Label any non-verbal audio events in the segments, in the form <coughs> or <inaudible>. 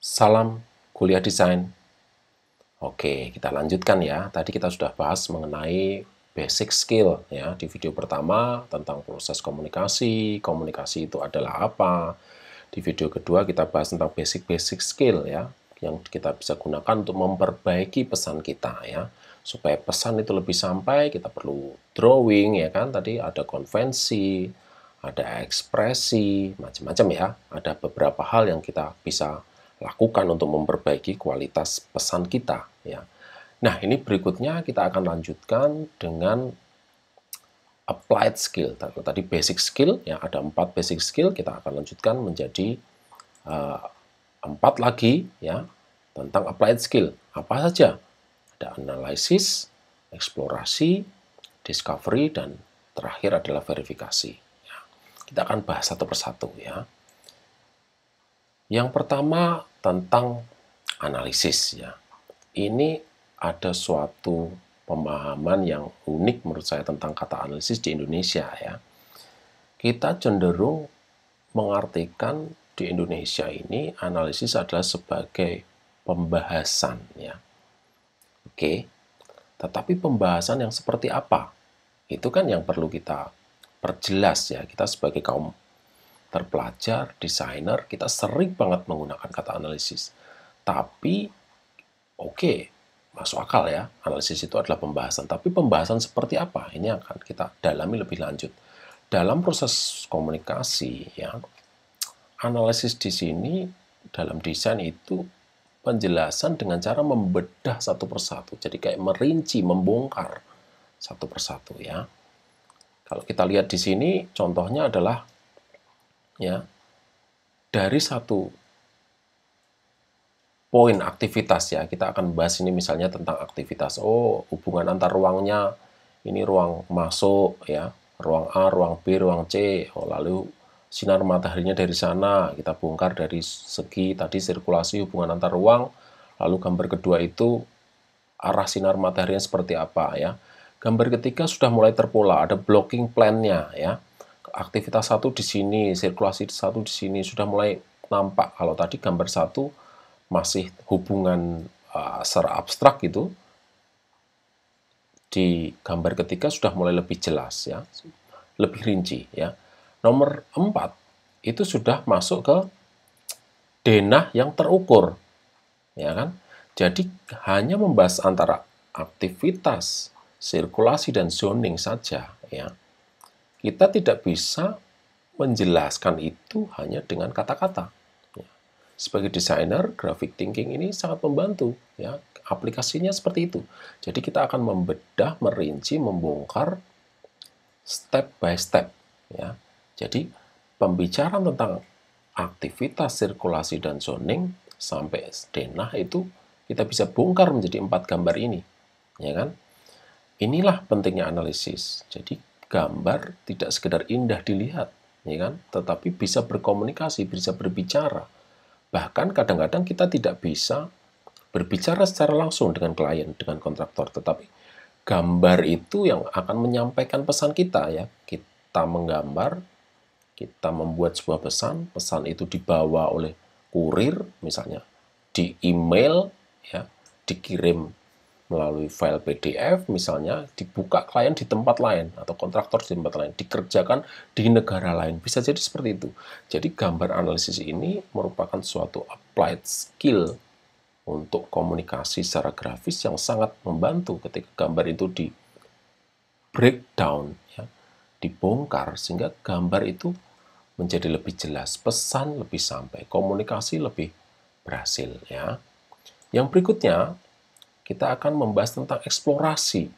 Salam kuliah desain. Oke, kita lanjutkan ya. Tadi kita sudah bahas mengenai basic skill ya di video pertama tentang proses komunikasi. Komunikasi itu adalah apa? Di video kedua kita bahas tentang basic-basic skill ya yang kita bisa gunakan untuk memperbaiki pesan kita ya supaya pesan itu lebih sampai kita perlu drawing ya kan tadi ada konvensi ada ekspresi macam-macam ya ada beberapa hal yang kita bisa lakukan untuk memperbaiki kualitas pesan kita ya. Nah, ini berikutnya kita akan lanjutkan dengan applied skill. Tadi basic skill ya ada empat basic skill kita akan lanjutkan menjadi eh, empat lagi ya tentang applied skill. Apa saja? Ada analisis, eksplorasi, discovery dan terakhir adalah verifikasi. Ya. Kita akan bahas satu persatu ya. Yang pertama tentang analisis ya. Ini ada suatu pemahaman yang unik menurut saya tentang kata analisis di Indonesia ya. Kita cenderung mengartikan di Indonesia ini analisis adalah sebagai pembahasan ya. Oke. Tetapi pembahasan yang seperti apa? Itu kan yang perlu kita perjelas ya. Kita sebagai kaum terpelajar, desainer, kita sering banget menggunakan kata analisis. Tapi, oke, okay, masuk akal ya, analisis itu adalah pembahasan. Tapi pembahasan seperti apa? Ini akan kita dalami lebih lanjut. Dalam proses komunikasi, ya, analisis di sini dalam desain itu penjelasan dengan cara membedah satu persatu. Jadi kayak merinci, membongkar satu persatu ya. Kalau kita lihat di sini, contohnya adalah ya dari satu poin aktivitas ya kita akan bahas ini misalnya tentang aktivitas oh hubungan antar ruangnya ini ruang masuk ya ruang A ruang B ruang C oh lalu sinar mataharinya dari sana kita bongkar dari segi tadi sirkulasi hubungan antar ruang lalu gambar kedua itu arah sinar mataharinya seperti apa ya gambar ketiga sudah mulai terpola ada blocking plan-nya ya aktivitas satu di sini, sirkulasi satu di sini sudah mulai nampak. Kalau tadi gambar satu masih hubungan uh, secara abstrak gitu, di gambar ketiga sudah mulai lebih jelas ya, lebih rinci ya. Nomor empat itu sudah masuk ke denah yang terukur. Ya kan? Jadi hanya membahas antara aktivitas, sirkulasi dan zoning saja ya. Kita tidak bisa menjelaskan itu hanya dengan kata-kata. Ya. Sebagai desainer, graphic thinking ini sangat membantu. Ya, aplikasinya seperti itu. Jadi kita akan membedah, merinci, membongkar step by step. Ya, jadi pembicaraan tentang aktivitas sirkulasi dan zoning sampai denah itu kita bisa bongkar menjadi empat gambar ini, ya kan? Inilah pentingnya analisis. Jadi gambar tidak sekedar indah dilihat, ya kan? Tetapi bisa berkomunikasi, bisa berbicara. Bahkan kadang-kadang kita tidak bisa berbicara secara langsung dengan klien, dengan kontraktor, tetapi gambar itu yang akan menyampaikan pesan kita ya. Kita menggambar, kita membuat sebuah pesan, pesan itu dibawa oleh kurir misalnya, di email ya, dikirim melalui file PDF misalnya dibuka klien di tempat lain atau kontraktor di tempat lain dikerjakan di negara lain bisa jadi seperti itu jadi gambar analisis ini merupakan suatu applied skill untuk komunikasi secara grafis yang sangat membantu ketika gambar itu di breakdown ya, dibongkar sehingga gambar itu menjadi lebih jelas pesan lebih sampai komunikasi lebih berhasil ya yang berikutnya kita akan membahas tentang eksplorasi.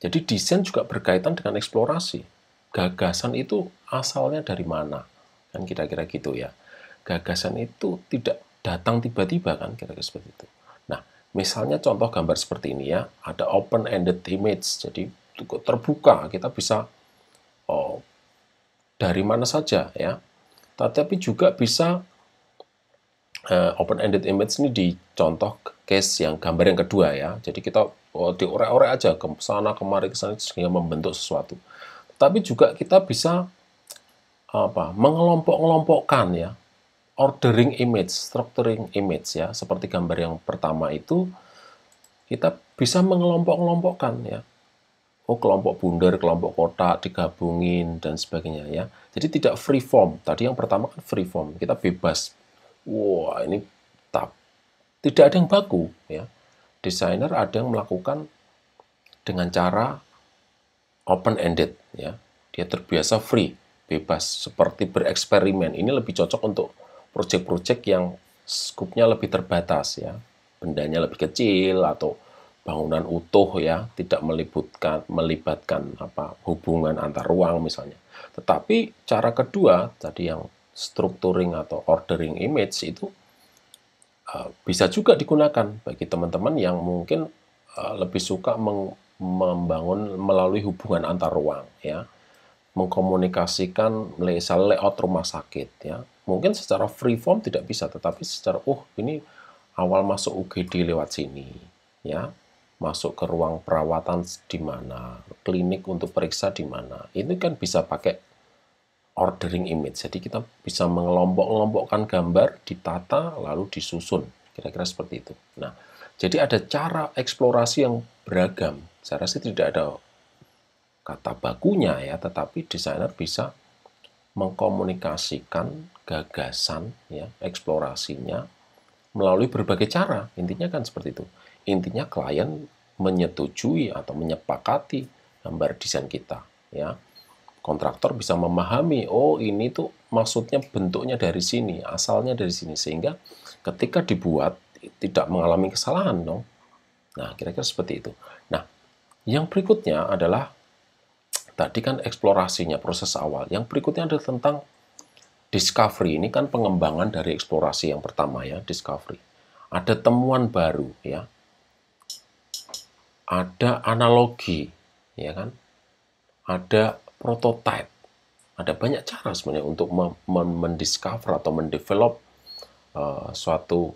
Jadi desain juga berkaitan dengan eksplorasi. Gagasan itu asalnya dari mana? Kan kira-kira gitu ya. Gagasan itu tidak datang tiba-tiba kan kira-kira seperti itu. Nah, misalnya contoh gambar seperti ini ya, ada open-ended image. Jadi terbuka, kita bisa oh, dari mana saja ya. Tetapi juga bisa uh, open-ended image ini dicontoh case yang gambar yang kedua ya. Jadi kita oh, diorek-orek aja ke sana kemari ke sana sehingga membentuk sesuatu. Tapi juga kita bisa apa? mengelompok-kelompokkan ya. Ordering image, structuring image ya, seperti gambar yang pertama itu kita bisa mengelompok-kelompokkan ya. Oh, kelompok bundar, kelompok kotak digabungin dan sebagainya ya. Jadi tidak free form. Tadi yang pertama kan free form, kita bebas. Wah, wow, ini tidak ada yang baku ya desainer ada yang melakukan dengan cara open ended ya dia terbiasa free bebas seperti bereksperimen ini lebih cocok untuk proyek-proyek yang skupnya lebih terbatas ya bendanya lebih kecil atau bangunan utuh ya tidak melibutkan melibatkan apa hubungan antar ruang misalnya tetapi cara kedua tadi yang structuring atau ordering image itu Eh, bisa juga digunakan bagi teman-teman yang mungkin eh, lebih suka membangun melalui hubungan antar ruang ya mengkomunikasikan misal layout rumah sakit ya mungkin secara free form tidak bisa tetapi secara uh ini awal masuk UGD lewat sini ya masuk ke ruang perawatan di mana klinik untuk periksa di mana itu kan bisa pakai ordering image. Jadi kita bisa mengelompok-kelompokkan gambar, ditata, lalu disusun. Kira-kira seperti itu. Nah, jadi ada cara eksplorasi yang beragam. Saya rasa tidak ada kata bakunya ya, tetapi desainer bisa mengkomunikasikan gagasan ya, eksplorasinya melalui berbagai cara. Intinya kan seperti itu. Intinya klien menyetujui atau menyepakati gambar desain kita ya kontraktor bisa memahami, oh ini tuh maksudnya bentuknya dari sini, asalnya dari sini. Sehingga ketika dibuat, tidak mengalami kesalahan dong. Nah, kira-kira seperti itu. Nah, yang berikutnya adalah, tadi kan eksplorasinya, proses awal. Yang berikutnya adalah tentang discovery. Ini kan pengembangan dari eksplorasi yang pertama ya, discovery. Ada temuan baru ya. Ada analogi, ya kan? Ada prototype. Ada banyak cara sebenarnya untuk mendiscover atau mendevelop uh, suatu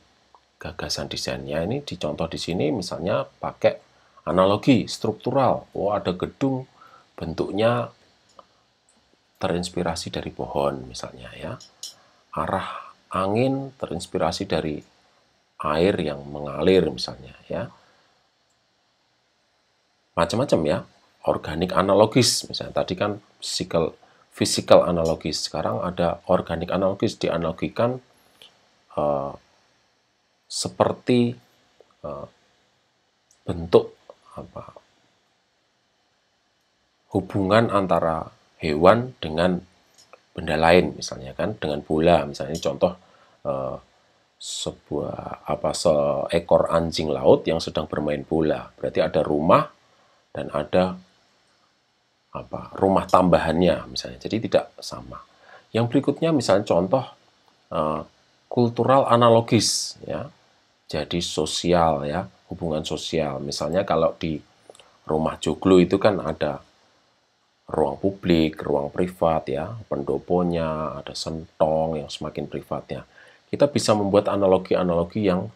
gagasan desainnya. Ini dicontoh di sini misalnya pakai analogi struktural. Oh, ada gedung bentuknya terinspirasi dari pohon misalnya ya. Arah angin terinspirasi dari air yang mengalir misalnya ya. Macam-macam ya organik analogis. Misalnya tadi kan physical, physical analogis, sekarang ada organik analogis dianalogikan uh, seperti uh, bentuk apa hubungan antara hewan dengan benda lain misalnya kan dengan bola misalnya ini contoh uh, sebuah apa seekor anjing laut yang sedang bermain bola berarti ada rumah dan ada apa rumah tambahannya misalnya. Jadi tidak sama. Yang berikutnya misalnya contoh uh, kultural analogis ya. Jadi sosial ya, hubungan sosial. Misalnya kalau di rumah joglo itu kan ada ruang publik, ruang privat ya, pendoponya, ada sentong yang semakin privatnya. Kita bisa membuat analogi-analogi yang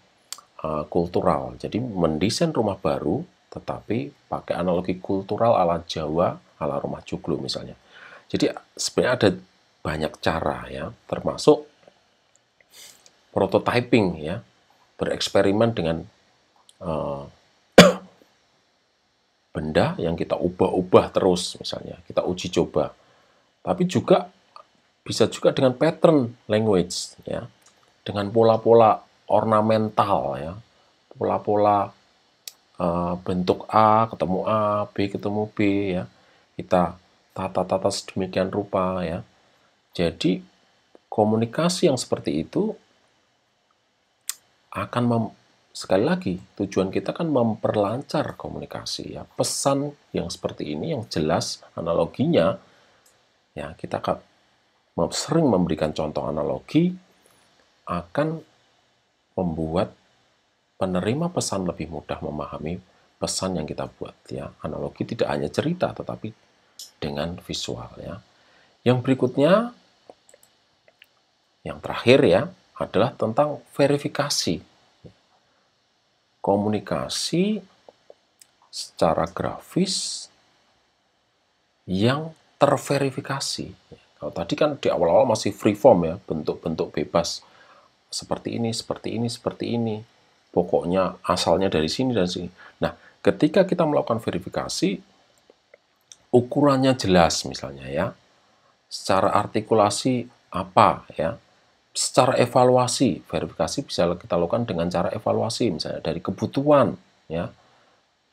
uh, kultural. Jadi mendesain rumah baru tetapi pakai analogi kultural ala Jawa ala rumah joglo misalnya. Jadi sebenarnya ada banyak cara ya, termasuk prototyping ya, bereksperimen dengan uh, <coughs> benda yang kita ubah-ubah terus misalnya, kita uji coba. Tapi juga bisa juga dengan pattern language ya, dengan pola-pola ornamental ya, pola-pola uh, bentuk A ketemu A, B ketemu B ya kita tata-tata sedemikian rupa ya. Jadi komunikasi yang seperti itu akan mem, sekali lagi tujuan kita kan memperlancar komunikasi ya. Pesan yang seperti ini yang jelas analoginya ya kita akan sering memberikan contoh analogi akan membuat penerima pesan lebih mudah memahami pesan yang kita buat ya. Analogi tidak hanya cerita tetapi dengan visual ya. Yang berikutnya yang terakhir ya adalah tentang verifikasi komunikasi secara grafis yang terverifikasi. Kalau tadi kan di awal-awal masih free form ya, bentuk-bentuk bebas seperti ini, seperti ini, seperti ini. Pokoknya asalnya dari sini dan sini. Nah, ketika kita melakukan verifikasi, ukurannya jelas misalnya ya. Secara artikulasi apa ya. Secara evaluasi, verifikasi bisa kita lakukan dengan cara evaluasi misalnya dari kebutuhan ya.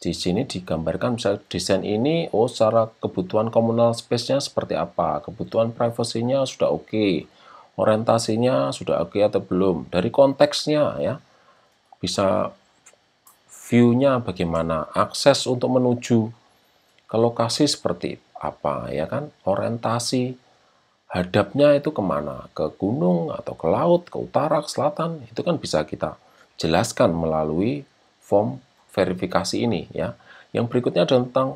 Di sini digambarkan misalnya desain ini, oh secara kebutuhan komunal space-nya seperti apa, kebutuhan privasinya sudah oke, okay. orientasinya sudah oke okay atau belum, dari konteksnya ya, bisa view-nya bagaimana, akses untuk menuju ke lokasi seperti apa ya kan orientasi hadapnya itu kemana ke gunung atau ke laut ke utara ke selatan itu kan bisa kita jelaskan melalui form verifikasi ini ya yang berikutnya adalah tentang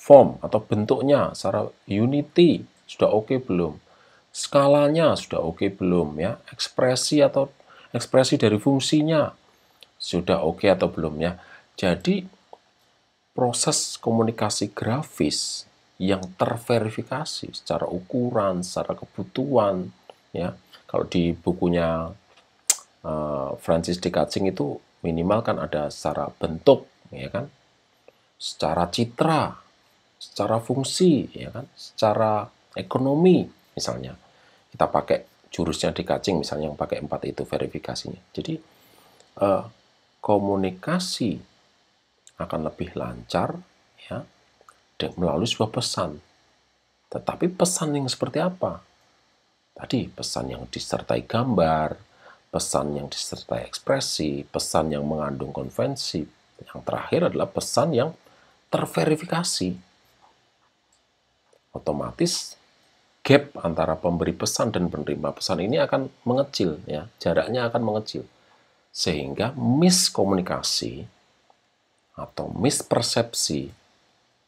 form atau bentuknya secara unity sudah oke okay belum skalanya sudah oke okay belum ya ekspresi atau ekspresi dari fungsinya sudah oke okay atau belum ya jadi proses komunikasi grafis yang terverifikasi secara ukuran, secara kebutuhan, ya. Kalau di bukunya uh, Francis de Katsing itu minimal kan ada secara bentuk, ya kan, secara citra, secara fungsi, ya kan, secara ekonomi misalnya. Kita pakai jurusnya de kacing misalnya yang pakai empat itu verifikasinya. Jadi eh, komunikasi akan lebih lancar ya melalui sebuah pesan. Tetapi pesan yang seperti apa? Tadi pesan yang disertai gambar, pesan yang disertai ekspresi, pesan yang mengandung konvensi. Yang terakhir adalah pesan yang terverifikasi. Otomatis gap antara pemberi pesan dan penerima pesan ini akan mengecil ya, jaraknya akan mengecil. Sehingga miskomunikasi atau mispersepsi,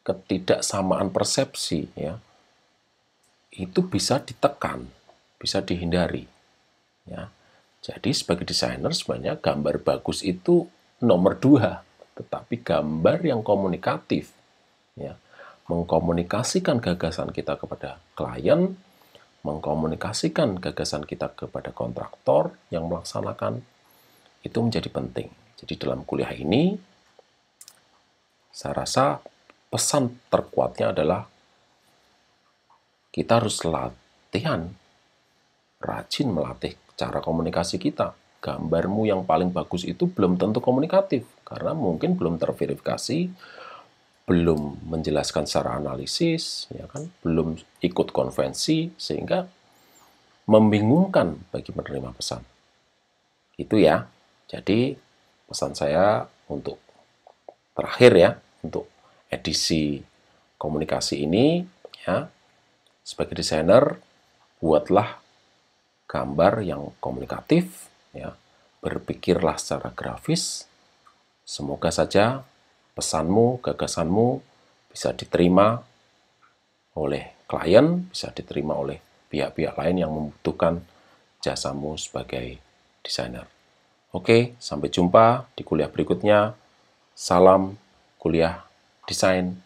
ketidaksamaan persepsi ya. Itu bisa ditekan, bisa dihindari. Ya. Jadi sebagai desainer sebenarnya gambar bagus itu nomor dua, tetapi gambar yang komunikatif ya. Mengkomunikasikan gagasan kita kepada klien, mengkomunikasikan gagasan kita kepada kontraktor yang melaksanakan itu menjadi penting. Jadi dalam kuliah ini saya rasa pesan terkuatnya adalah kita harus latihan, rajin melatih cara komunikasi kita. Gambarmu yang paling bagus itu belum tentu komunikatif, karena mungkin belum terverifikasi, belum menjelaskan secara analisis, ya kan, belum ikut konvensi, sehingga membingungkan bagi penerima pesan. Itu ya. Jadi pesan saya untuk terakhir ya, untuk edisi komunikasi ini ya. Sebagai desainer buatlah gambar yang komunikatif ya. Berpikirlah secara grafis. Semoga saja pesanmu, gagasanmu bisa diterima oleh klien, bisa diterima oleh pihak-pihak lain yang membutuhkan jasamu sebagai desainer. Oke, sampai jumpa di kuliah berikutnya. Salam kuliah desain